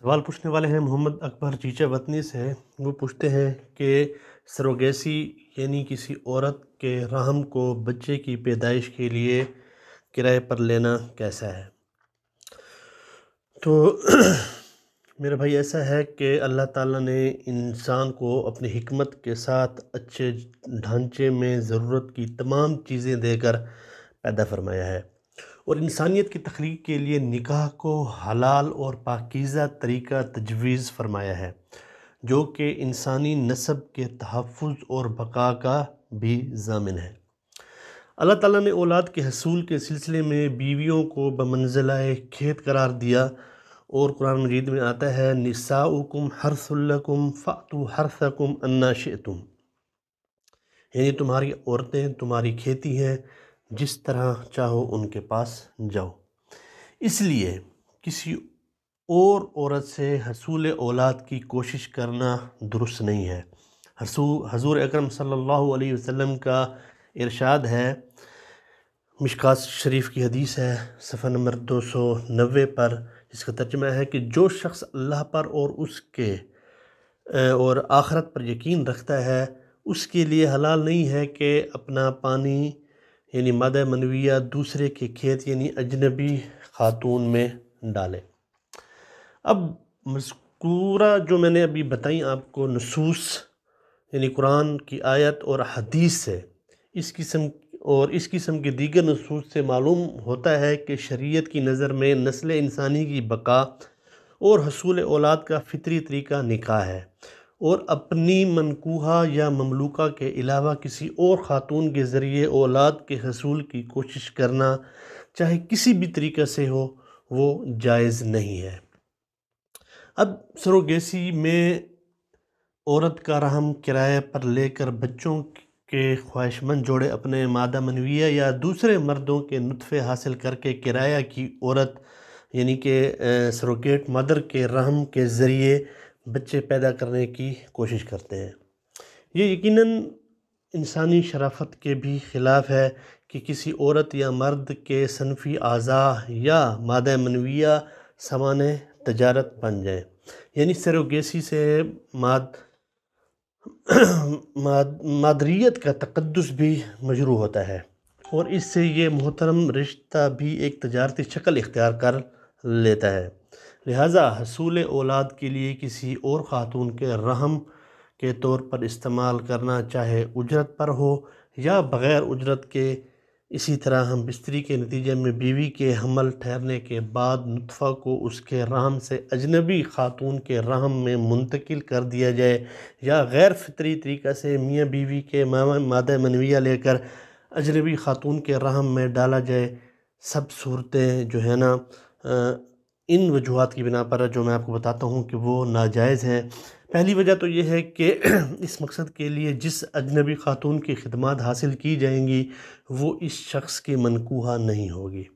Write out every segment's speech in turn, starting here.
सवाल पूछने वाले हैं मोहम्मद अकबर चीचा वतनी से वो पूछते हैं कि सरोगेसी यानी किसी औरत के रहम को बच्चे की पैदाइश के लिए किराए पर लेना कैसा है तो मेरे भाई ऐसा है कि अल्लाह ताला ने इंसान को अपनी हमत के साथ अच्छे ढांचे में ज़रूरत की तमाम चीज़ें देकर पैदा फरमाया है और इंसानियत की तख्लीक के लिए निकाह को हलाल और पाकिज़ा तरीका तजवीज़ फरमाया है जो कि इंसानी नस्ब के तहफ़ और बका का भी जामिन है अल्लाह ताला ने औलाद के हसूल के सिलसिले में बीवियों को बमंजिला खेत करार दिया और कुरान मजीद में आता है निसाउकुम हरसुल्लकुम फ़ातु हरसकुम अन्ना शेतुम यानी तुम्हारी औरतें तुम्हारी खेती हैं जिस तरह चाहो उनके पास जाओ इसलिए किसी और औरत से हसूल औलाद की कोशिश करना दुरुस्त नहीं है हसू हजूर अकरम सल्लल्लाहु अलैहि वसल्लम का इरशाद है मिशकात शरीफ की हदीस है सफ़र नंबर दो सौ नबे पर इसका तर्जमा है कि जो शख्स अल्लाह पर और उसके और आखरत पर यकीन रखता है उसके लिए हलाल नहीं है कि अपना पानी यानी मादा मनविया दूसरे के खेत यानी अजनबी खातून में डाले अब मस्कूरा जो मैंने अभी बताई आपको नसूस यानी कुरान की आयत और हदीस से इस किस्म और इस किस्म के दीगर नसूस से मालूम होता है कि शरीयत की नज़र में नस्ल इंसानी की बका और हसूल औलाद का फितरी तरीका निकाह है और अपनी मनकूहा या ममलूका के अलावा किसी और ख़ातून के ज़रिए औलाद के हसूल की कोशिश करना चाहे किसी भी तरीक़े से हो वो जायज़ नहीं है अब सरोगेसी में औरत का रहम किराए पर लेकर बच्चों के ख्वाहिशमंद जोड़े अपने मादा मनविया या दूसरे मर्दों के नुतफ़े हासिल करके किराया की औरत यानी कि सरोगेट मदर के रहम के ज़रिए बच्चे पैदा करने की कोशिश करते हैं ये यकीनन इंसानी शराफत के भी ख़िलाफ़ है कि किसी औरत या मर्द के सनफी अज़ा या मादा मनविया सामान तजारत बन जाए यानी सरोगेसी से माद माद मादरीत का तकदस भी मजरू होता है और इससे ये मोहतरम रिश्ता भी एक तजारती शक्ल इख्तियार कर लेता है लिहाजा हसूल औलाद के लिए किसी और ख़ातून के रहम के तौर पर इस्तेमाल करना चाहे उजरत पर हो या बग़ैर उजरत के इसी तरह हम बिस्तरी के नतीजे में बीवी के हमल ठहरने के बाद नुतफ़ा को उसके रहम से अजनबी ख़ातून के रहम में मुंतकिल कर दिया जाए या गैर फितरी से मियाँ बीवी के माद मनविया लेकर अजनबी ख़ातून के रहम में डाला जाए सब सूरतें जो है ना इन वजूहत की बिना पर जो मैं आपको बताता हूँ कि वो नाजायज़ हैं पहली वजह तो ये है कि इस मकसद के लिए जिस अजनबी ख़ातून की खदमात हासिल की जाएंगी वो इस शख्स की मनकूहा नहीं होगी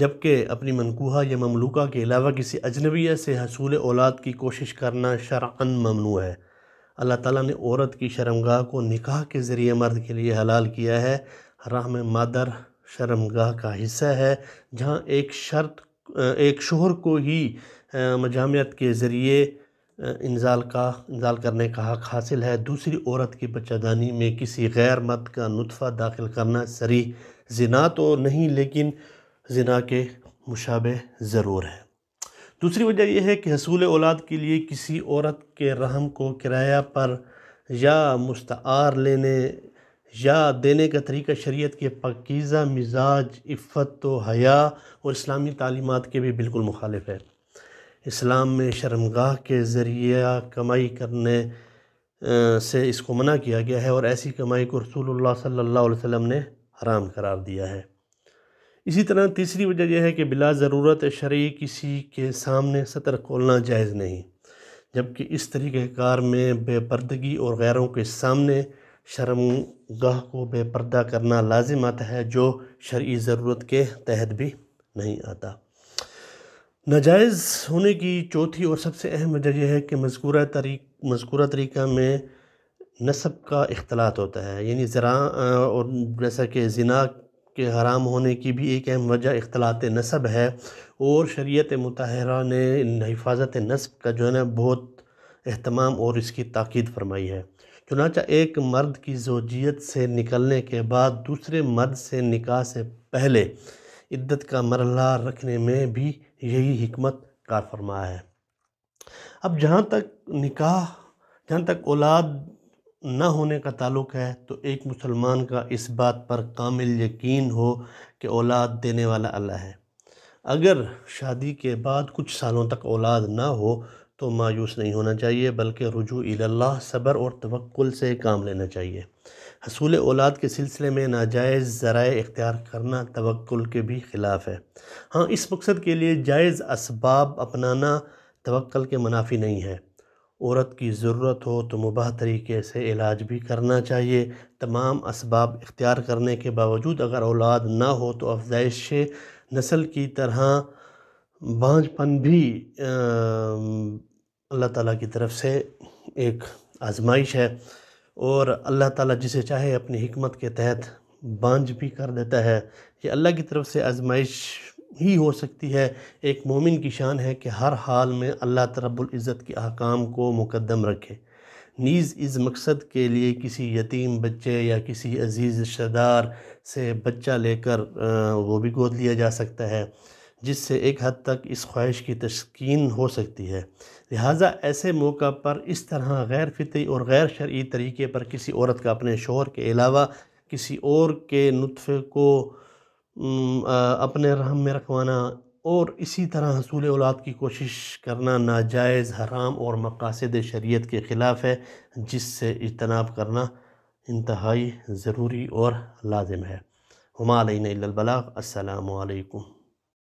जबकि अपनी मनकूहा या ममलूका के अलावा किसी अजनबिया से हसूल औलाद की कोशिश करना शरा ममनू है अल्लाह ताला ने औरत की शर्मगाह को निकाह के ज़रिए मर्द के लिए हलाल किया है राह मादर शर्मगाह का हिस्सा है जहाँ एक शर्त एक शोहर को ही मजामियत के ज़रिए इंज़ाल का इंज़ाल करने का हक़ हासिल है दूसरी औरत की बच्चादानी में किसी गैर मत का नुतफ़ा दाखिल करना सरी जना तो नहीं लेकिन जना के मुशाबे ज़रूर है दूसरी वजह यह है कि हसूल औलाद के लिए किसी औरत के रहम को किराया पर या मुस्तार लेने या देने का तरीका शरीयत के पकीज़ा मिजाज इफत तो हया और इस्लामी तालीमत के भी बिल्कुल मुखालिफ है इस्लाम में शर्मगाह के ज़रिया कमाई करने से इसको मना किया गया है और ऐसी कमाई को रसूलुल्लाह सल्लल्लाहु अलैहि वसल्लम ने हराम करार दिया है इसी तरह तीसरी वजह यह है कि बिला ज़रूरत शर्य किसी के सामने सतर खोलना जायज़ नहीं जबकि इस तरीक़ार में बेपर्दगी और गैरों के सामने शर्मगाह को बेपर्दा करना लाजिम आता है जो शर्य ज़रूरत के तहत भी नहीं आता नजायज़ होने की चौथी और सबसे अहम वजह यह है कि मजकूरा तरीक मजकूरा तरीका में नस्ब का अख्तलात होता है यानी ज़रा और जैसा कि जना के हराम होने की भी एक अहम वजह अख्तलात नस्ब है और शरीत मतहरा ने हिफाजत नस्ब का जो है ना बहुत अहतमाम और इसकी ताक़द फरमाई है चुनाचा एक मर्द की जोजियत से निकलने के बाद दूसरे मर्द से निकाह से पहले इद्दत का मरला रखने में भी यही हमत कार फरमा है अब जहाँ तक निकाह जहाँ तक औलाद न होने का ताल्लुक है तो एक मुसलमान का इस बात पर कामिल यकीन हो कि औलाद देने वाला अल्लाह है अगर शादी के बाद कुछ सालों तक औलाद ना हो तो मायूस नहीं होना चाहिए बल्कि रुजू इल्लाह सब्र और तवक्ल से काम लेना चाहिए हसूल औलाद के सिलसिले में नाजायज़ ज़रा इख्तियार करना तवक्ल के भी ख़िलाफ़ है हाँ इस मकसद के लिए जायज़ इसबाब अपनाना तवक्ल के मुनाफी नहीं है औरत की ज़रूरत हो तो मुबाह तरीके से इलाज भी करना चाहिए तमाम इसबाब इख्तियार करने के बावजूद अगर औलाद ना हो तो अफजाइश नस्ल की तरह बाझपन भी अल्लाह ताला की तरफ से एक आजमाइश है और अल्लाह ताला जिसे चाहे अपनी हिकमत के तहत बांझ भी कर देता है ये अल्लाह की तरफ से आजमाइश ही हो सकती है एक मोमिन की शान है कि हर हाल में अल्लाह रब्ज़त के अहकाम को मुकदम रखे नीज़ इस मकसद के लिए किसी यतीम बच्चे या किसी अजीज़ रिश्तेदार से बच्चा लेकर वो भी गोद लिया जा सकता है जिससे एक हद तक इस ख्वाहिश की तस्किन हो सकती है लिहाजा ऐसे मौका पर इस तरह गैर फितरी और गैर शर्य तरीके पर किसी औरत का अपने शोहर के अलावा किसी और के नुतफ़े को अपने रहम में रखवाना और इसी तरह हसूल औलाद की कोशिश करना नाजायज़ हराम और मकासद शरीयत के ख़िलाफ़ है जिससे इजतनाब करना इंतहाई ज़रूरी और लाजिम है हमालबलाग असलकम